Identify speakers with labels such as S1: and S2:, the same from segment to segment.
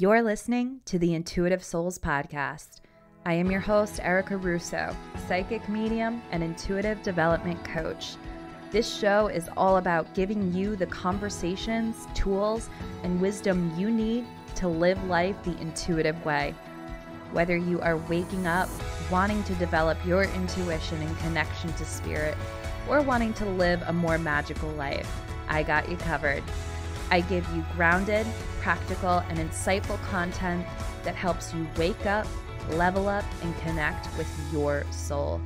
S1: You're listening to the Intuitive Souls Podcast. I am your host, Erica Russo, psychic medium and intuitive development coach. This show is all about giving you the conversations, tools, and wisdom you need to live life the intuitive way. Whether you are waking up, wanting to develop your intuition and connection to spirit, or wanting to live a more magical life, I got you covered. I give you grounded, practical, and insightful content that helps you wake up, level up, and connect with your soul.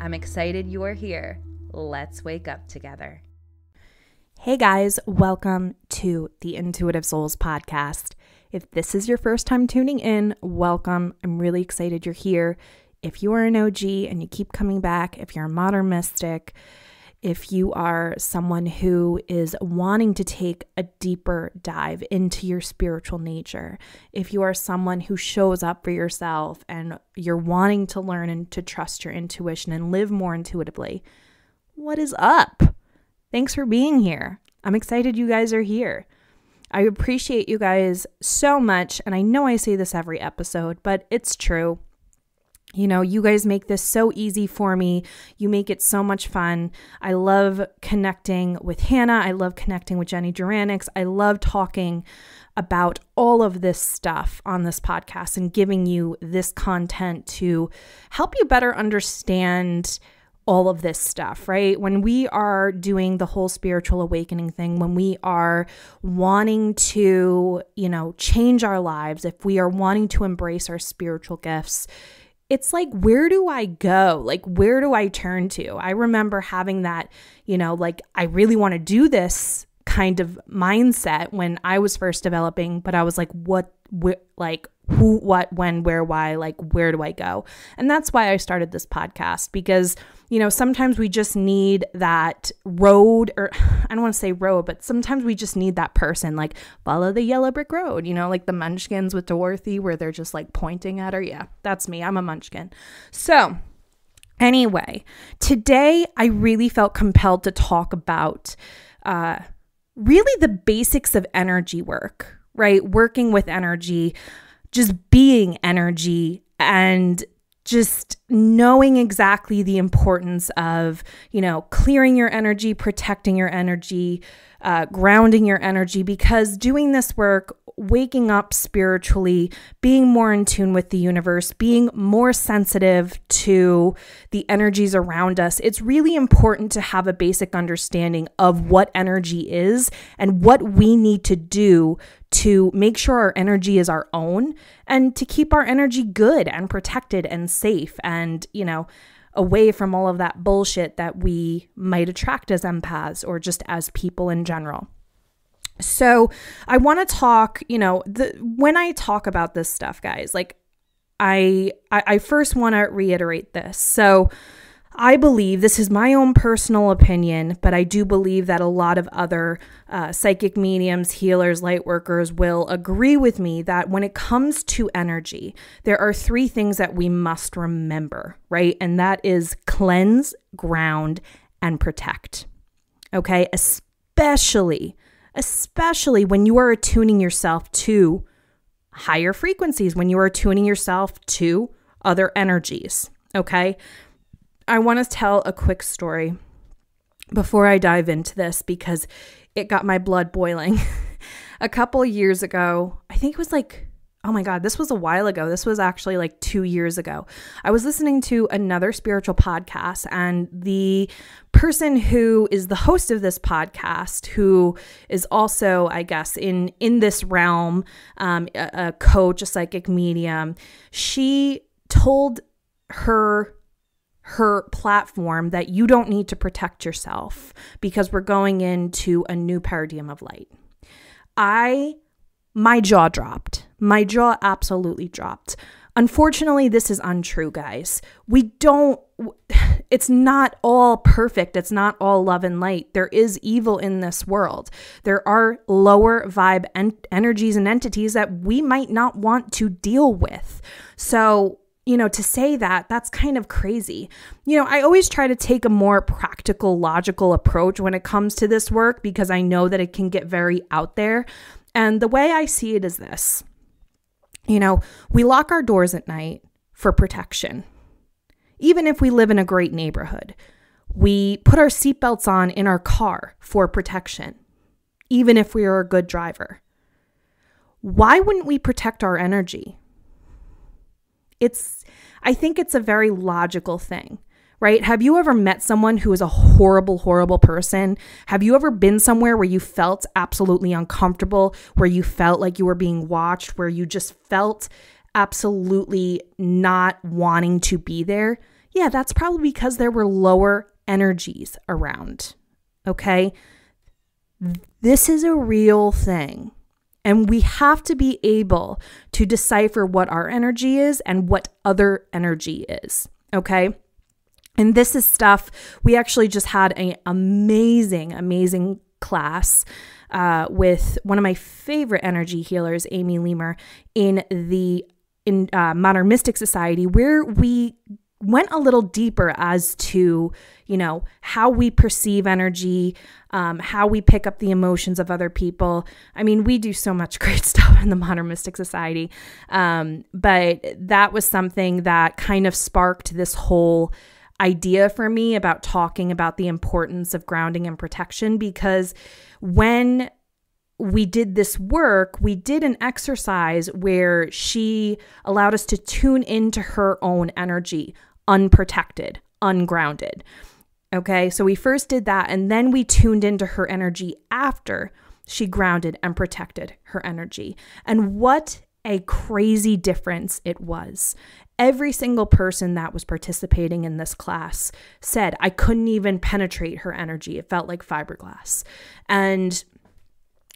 S1: I'm excited you are here. Let's wake up together.
S2: Hey guys, welcome to the Intuitive Souls podcast. If this is your first time tuning in, welcome. I'm really excited you're here. If you are an OG and you keep coming back, if you're a modern mystic, if you are someone who is wanting to take a deeper dive into your spiritual nature, if you are someone who shows up for yourself and you're wanting to learn and to trust your intuition and live more intuitively, what is up? Thanks for being here. I'm excited you guys are here. I appreciate you guys so much. And I know I say this every episode, but it's true you know, you guys make this so easy for me. You make it so much fun. I love connecting with Hannah. I love connecting with Jenny Duranix. I love talking about all of this stuff on this podcast and giving you this content to help you better understand all of this stuff, right? When we are doing the whole spiritual awakening thing, when we are wanting to, you know, change our lives, if we are wanting to embrace our spiritual gifts, it's like, where do I go? Like, where do I turn to? I remember having that, you know, like, I really want to do this kind of mindset when I was first developing, but I was like, what, wh- like, who, what, when, where, why, like, where do I go? And that's why I started this podcast because you know, sometimes we just need that road, or I don't want to say road, but sometimes we just need that person, like follow the yellow brick road, you know, like the munchkins with Dorothy, where they're just like pointing at her. Yeah, that's me. I'm a munchkin. So, anyway, today I really felt compelled to talk about uh, really the basics of energy work, right? Working with energy, just being energy and just knowing exactly the importance of, you know, clearing your energy, protecting your energy, uh, grounding your energy, because doing this work waking up spiritually, being more in tune with the universe, being more sensitive to the energies around us, it's really important to have a basic understanding of what energy is and what we need to do to make sure our energy is our own and to keep our energy good and protected and safe and, you know, away from all of that bullshit that we might attract as empaths or just as people in general. So I want to talk, you know, the when I talk about this stuff, guys, like I I, I first want to reiterate this. So I believe this is my own personal opinion, but I do believe that a lot of other uh, psychic mediums, healers, light workers will agree with me that when it comes to energy, there are three things that we must remember, right? And that is cleanse, ground, and protect. Okay, especially especially when you are attuning yourself to higher frequencies, when you are attuning yourself to other energies. Okay. I want to tell a quick story before I dive into this because it got my blood boiling. a couple years ago, I think it was like oh my God, this was a while ago. This was actually like two years ago. I was listening to another spiritual podcast, and the person who is the host of this podcast, who is also, I guess, in in this realm, um, a, a coach, a psychic medium, she told her her platform that you don't need to protect yourself because we're going into a new paradigm of light. I my jaw dropped. My jaw absolutely dropped. Unfortunately, this is untrue, guys. We don't, it's not all perfect. It's not all love and light. There is evil in this world. There are lower vibe en- energies and entities that we might not want to deal with. So, you know, to say that, that's kind of crazy. You know, I always try to take a more practical, logical approach when it comes to this work because I know that it can get very out there. And the way I see it is this you know, we lock our doors at night for protection, even if we live in a great neighborhood. We put our seatbelts on in our car for protection, even if we are a good driver. Why wouldn't we protect our energy? It's, I think it's a very logical thing right? Have you ever met someone who is a horrible, horrible person? Have you ever been somewhere where you felt absolutely uncomfortable, where you felt like you were being watched, where you just felt absolutely not wanting to be there? Yeah, that's probably because there were lower energies around. Okay. This is a real thing. And we have to be able to decipher what our energy is and what other energy is. Okay. And this is stuff we actually just had an amazing, amazing class uh, with one of my favorite energy healers, Amy Lemer, in the in uh, Modern Mystic Society, where we went a little deeper as to you know how we perceive energy um, how we pick up the emotions of other people i mean we do so much great stuff in the modern mystic society um, but that was something that kind of sparked this whole idea for me about talking about the importance of grounding and protection because when we did this work, we did an exercise where she allowed us to tune into her own energy, unprotected, ungrounded. Okay, so we first did that and then we tuned into her energy after she grounded and protected her energy. And what a crazy difference it was. Every single person that was participating in this class said, I couldn't even penetrate her energy. It felt like fiberglass. And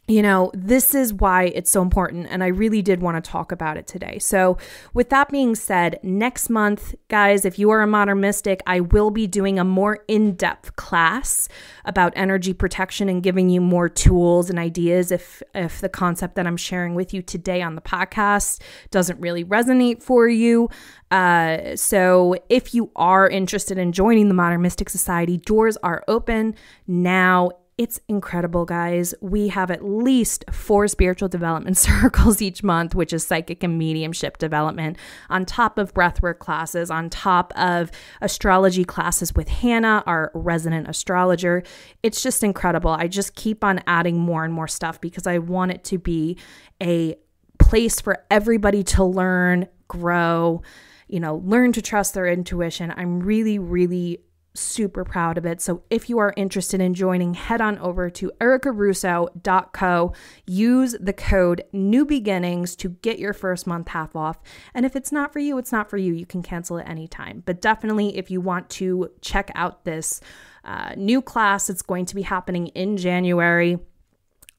S2: you know, this is why it's so important. And I really did want to talk about it today. So, with that being said, next month, guys, if you are a modern mystic, I will be doing a more in depth class about energy protection and giving you more tools and ideas if, if the concept that I'm sharing with you today on the podcast doesn't really resonate for you. Uh, so, if you are interested in joining the Modern Mystic Society, doors are open now. It's incredible, guys. We have at least four spiritual development circles each month, which is psychic and mediumship development, on top of breathwork classes, on top of astrology classes with Hannah, our resident astrologer. It's just incredible. I just keep on adding more and more stuff because I want it to be a place for everybody to learn, grow, you know, learn to trust their intuition. I'm really, really super proud of it. So if you are interested in joining, head on over to ericarusso.co. Use the code New Beginnings to get your first month half off. And if it's not for you, it's not for you. You can cancel at any time. But definitely, if you want to check out this uh, new class, it's going to be happening in January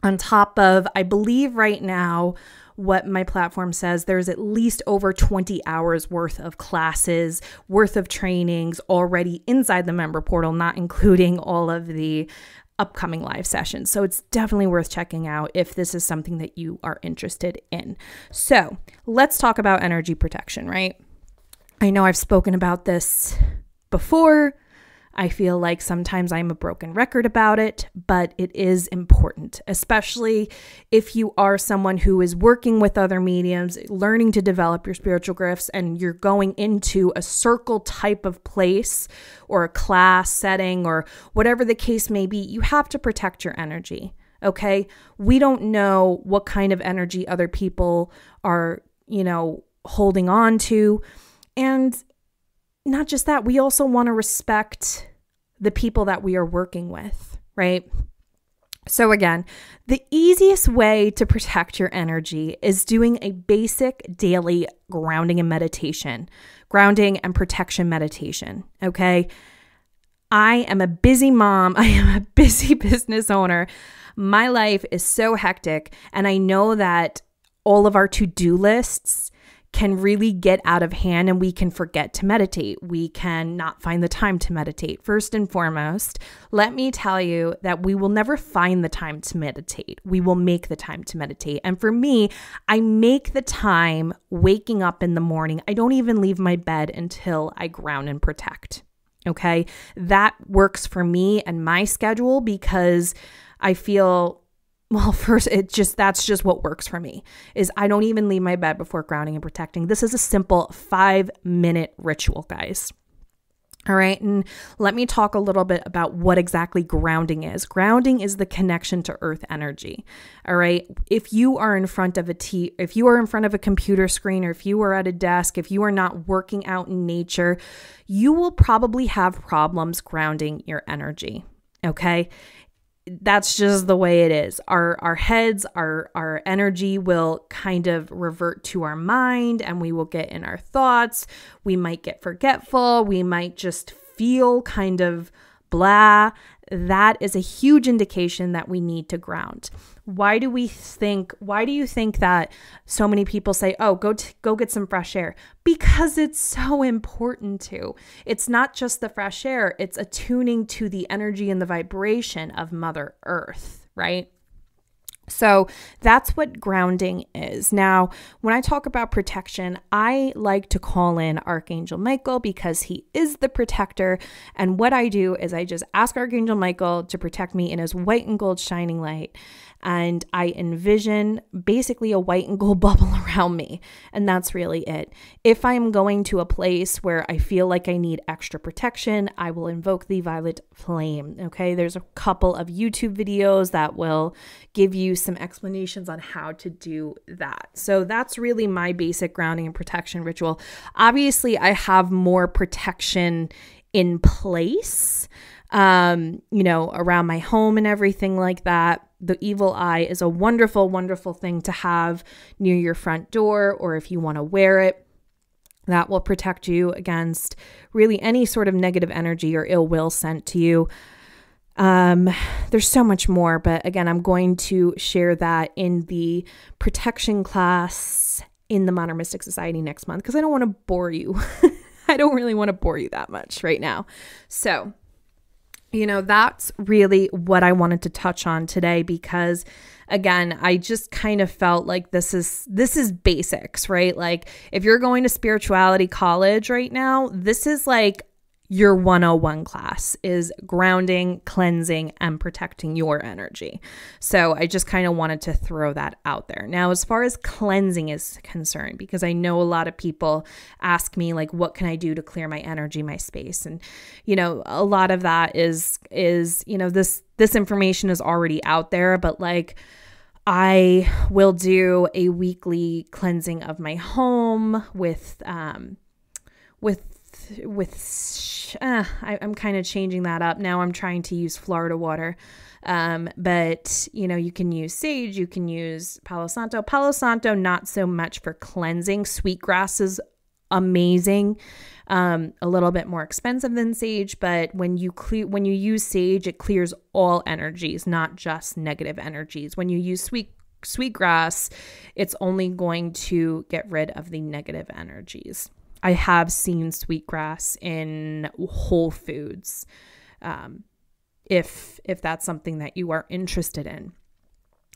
S2: on top of, I believe right now, what my platform says there's at least over 20 hours worth of classes worth of trainings already inside the member portal not including all of the upcoming live sessions so it's definitely worth checking out if this is something that you are interested in so let's talk about energy protection right i know i've spoken about this before I feel like sometimes I'm a broken record about it, but it is important, especially if you are someone who is working with other mediums, learning to develop your spiritual gifts, and you're going into a circle type of place or a class setting or whatever the case may be. You have to protect your energy. Okay. We don't know what kind of energy other people are, you know, holding on to. And not just that, we also want to respect the people that we are working with, right? So, again, the easiest way to protect your energy is doing a basic daily grounding and meditation, grounding and protection meditation. Okay. I am a busy mom, I am a busy business owner. My life is so hectic, and I know that all of our to do lists can really get out of hand and we can forget to meditate. We can not find the time to meditate. First and foremost, let me tell you that we will never find the time to meditate. We will make the time to meditate. And for me, I make the time waking up in the morning. I don't even leave my bed until I ground and protect. Okay. That works for me and my schedule because I feel well first it just that's just what works for me is i don't even leave my bed before grounding and protecting this is a simple five minute ritual guys all right, and let me talk a little bit about what exactly grounding is. Grounding is the connection to earth energy. All right, if you are in front of a t, if you are in front of a computer screen, or if you are at a desk, if you are not working out in nature, you will probably have problems grounding your energy. Okay, that's just the way it is. Our our heads, our our energy will kind of revert to our mind and we will get in our thoughts. We might get forgetful, we might just feel kind of blah that is a huge indication that we need to ground. Why do we think why do you think that so many people say, "Oh, go go get some fresh air?" Because it's so important to. It's not just the fresh air, it's attuning to the energy and the vibration of Mother Earth, right? So that's what grounding is. Now, when I talk about protection, I like to call in Archangel Michael because he is the protector. And what I do is I just ask Archangel Michael to protect me in his white and gold shining light and I envision basically a white and gold bubble around me. And that's really it. If I'm going to a place where I feel like I need extra protection, I will invoke the violet flame. Okay, there's a couple of YouTube videos that will give you some explanations on how to do that. So that's really my basic grounding and protection ritual. Obviously, I have more protection in place um you know around my home and everything like that the evil eye is a wonderful, wonderful thing to have near your front door or if you want to wear it. That will protect you against really any sort of negative energy or ill will sent to you. Um, there's so much more, but again, I'm going to share that in the protection class in the Modern Mystic Society next month because I don't want to bore you. I don't really want to bore you that much right now. So, you know, that's really what I wanted to touch on today because again, I just kind of felt like this is this is basics, right? Like if you're going to spirituality college right now, this is like your 101 class is grounding, cleansing, and protecting your energy. So I just kind of wanted to throw that out there. Now, as far as cleansing is concerned, because I know a lot of people ask me, like, what can I do to clear my energy, my space? And, you know, a lot of that is, is, you know, this, this information is already out there, but like, I will do a weekly cleansing of my home with, um, with with ah, I, am kind of changing that up now. I'm trying to use Florida water, um, but you know you can use sage, you can use Palo Santo. Palo Santo not so much for cleansing. Sweetgrass is amazing, um, a little bit more expensive than sage, but when you cle- when you use sage, it clears all energies, not just negative energies. When you use sweet sweetgrass, it's only going to get rid of the negative energies. I have seen sweetgrass in Whole Foods, um, if if that's something that you are interested in.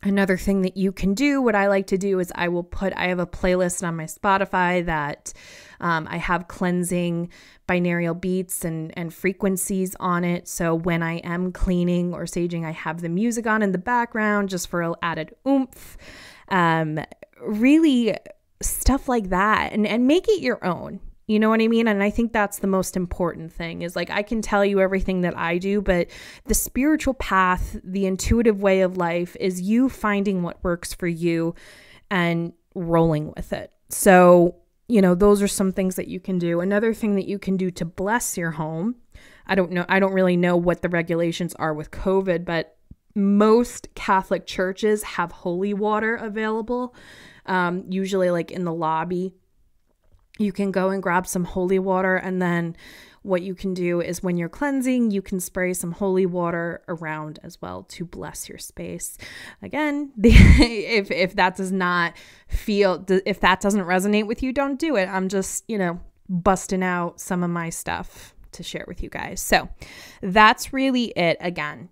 S2: Another thing that you can do, what I like to do is I will put, I have a playlist on my Spotify that um, I have cleansing binaural beats and, and frequencies on it. So when I am cleaning or saging, I have the music on in the background just for added oomph. Um, really, stuff like that and and make it your own. You know what I mean? And I think that's the most important thing is like I can tell you everything that I do, but the spiritual path, the intuitive way of life is you finding what works for you and rolling with it. So, you know, those are some things that you can do. Another thing that you can do to bless your home. I don't know I don't really know what the regulations are with COVID, but most Catholic churches have holy water available um, usually like in the lobby. You can go and grab some holy water, and then what you can do is when you're cleansing, you can spray some holy water around as well to bless your space. Again, the, if if that does not feel if that doesn't resonate with you, don't do it. I'm just, you know, busting out some of my stuff to share with you guys. So, that's really it again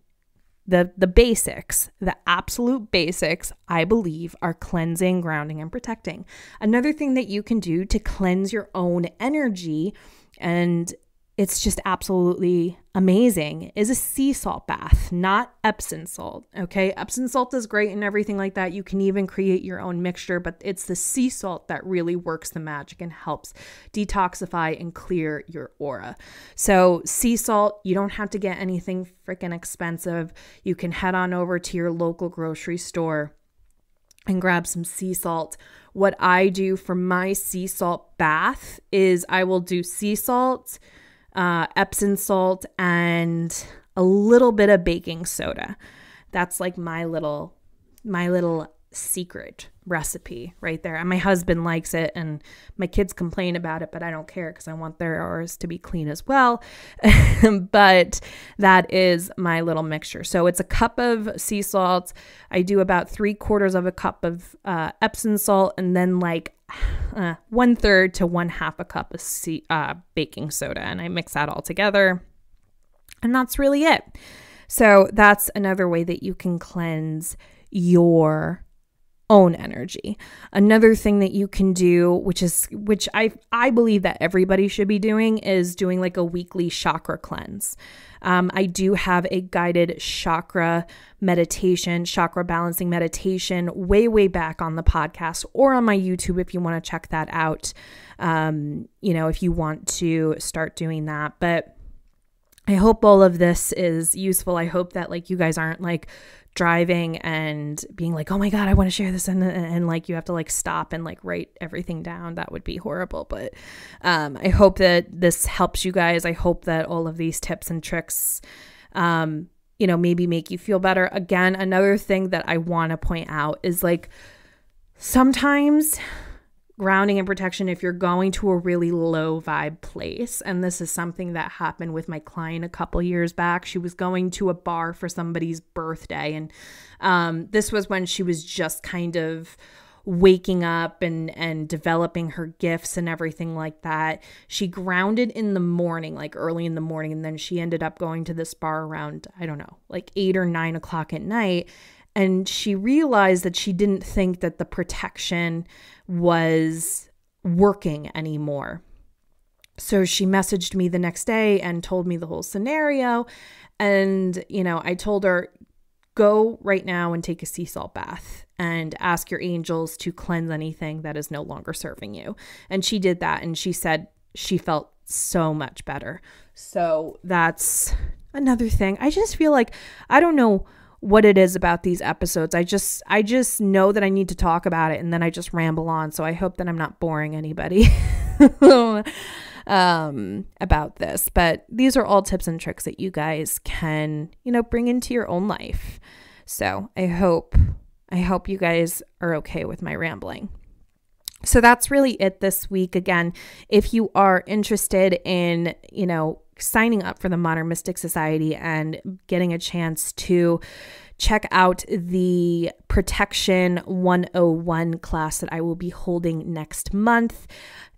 S2: the the basics the absolute basics i believe are cleansing grounding and protecting another thing that you can do to cleanse your own energy and it's just absolutely amazing is a sea salt bath, not Epsom salt. Okay. Epsom salt is great and everything like that. You can even create your own mixture, but it's the sea salt that really works the magic and helps detoxify and clear your aura. So, sea salt, you don't have to get anything freaking expensive. You can head on over to your local grocery store and grab some sea salt. What I do for my sea salt bath is I will do sea salt uh, Epsom salt, and a little bit of baking soda. That's like my little my little secret recipe right there. And my husband likes it and my kids complain about it, but I don't care cuz I want their ours to be clean as well. but that is my little mixture. So it's a cup of sea salt. I do about 3 quarters of a cup of uh, Epsom salt and then like uh, one third to one half a cup of sea, uh, baking soda. And I mix that all together. And that's really it. So that's another way that you can cleanse your own energy. Another thing that you can do, which is which I I believe that everybody should be doing is doing like a weekly chakra cleanse. Um, I do have a guided chakra meditation, chakra balancing meditation, way, way back on the podcast or on my YouTube if you want to check that out. Um, you know, if you want to start doing that. But I hope all of this is useful. I hope that like you guys aren't like driving and being like, "Oh my god, I want to share this," and, and, and like you have to like stop and like write everything down. That would be horrible. But um, I hope that this helps you guys. I hope that all of these tips and tricks, um, you know, maybe make you feel better. Again, another thing that I want to point out is like sometimes grounding and protection if you're going to a really low vibe place. And this is something that happened with my client a couple years back. She was going to a bar for somebody's birthday, and um, this was when she was just kind of waking up and and developing her gifts and everything like that. She grounded in the morning, like early in the morning, and then she ended up going to this bar around I don't know, like eight or nine o'clock at night and she realized that she didn't think that the protection was working anymore. So she messaged me the next day and told me the whole scenario. And, you know, I told her, go right now and take a sea salt bath and ask your angels to cleanse anything that is no longer serving you. And she did that. And she said she felt so much better. So that's another thing. I just feel like, I don't know what it is about these episodes. I just I just know that I need to talk about it and then I just ramble on. So I hope that I'm not boring anybody um, about this. But these are all tips and tricks that you guys can, you know, bring into your own life. So I hope I hope you guys are okay with my rambling. So that's really it this week. Again, if you are interested in, you know, signing up for the Modern Mystic Society and getting a chance to check out the Protection 101 class that I will be holding next month.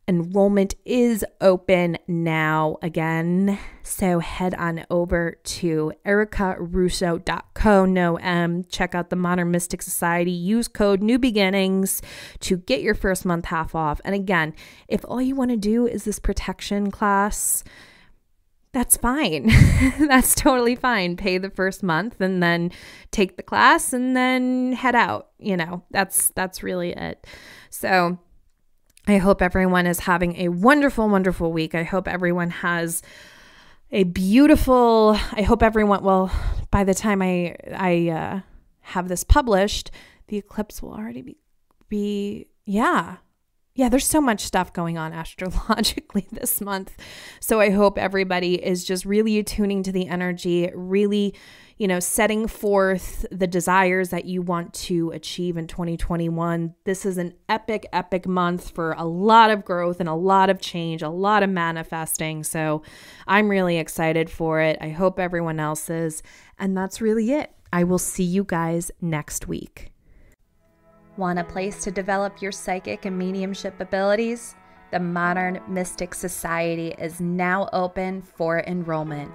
S2: Enrollment is open now again. So head on over to ericarusso.co, no M. Check out the Modern Mystic Society. Use code New Beginnings to get your first month half off. And again, if all you want to do is this protection class, that's fine. that's totally fine. Pay the first month and then take the class and then head out, you know. That's that's really it. So I hope everyone is having a wonderful wonderful week. I hope everyone has a beautiful I hope everyone well by the time I I uh, have this published, the eclipse will already be be yeah, yeah, there's so much stuff going on astrologically this month. So I hope everybody is just really tuning to the energy, really, you know, setting forth the desires that you want to achieve in 2021. This is an epic, epic month for a lot of growth and a lot of change, a lot of manifesting. So I'm really excited for it. I hope everyone else is. And that's really it. I will see you guys next week.
S1: Want a place to develop your psychic and mediumship abilities? The Modern Mystic Society is now open for enrollment.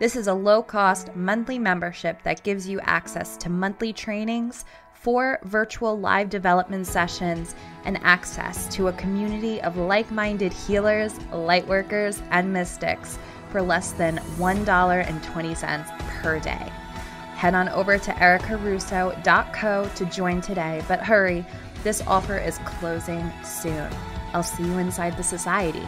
S1: This is a low cost monthly membership that gives you access to monthly trainings, four virtual live development sessions, and access to a community of like minded healers, lightworkers, and mystics for less than $1.20 per day head on over to ericaruso.co to join today. But hurry, this offer is closing soon. I'll see you inside the society.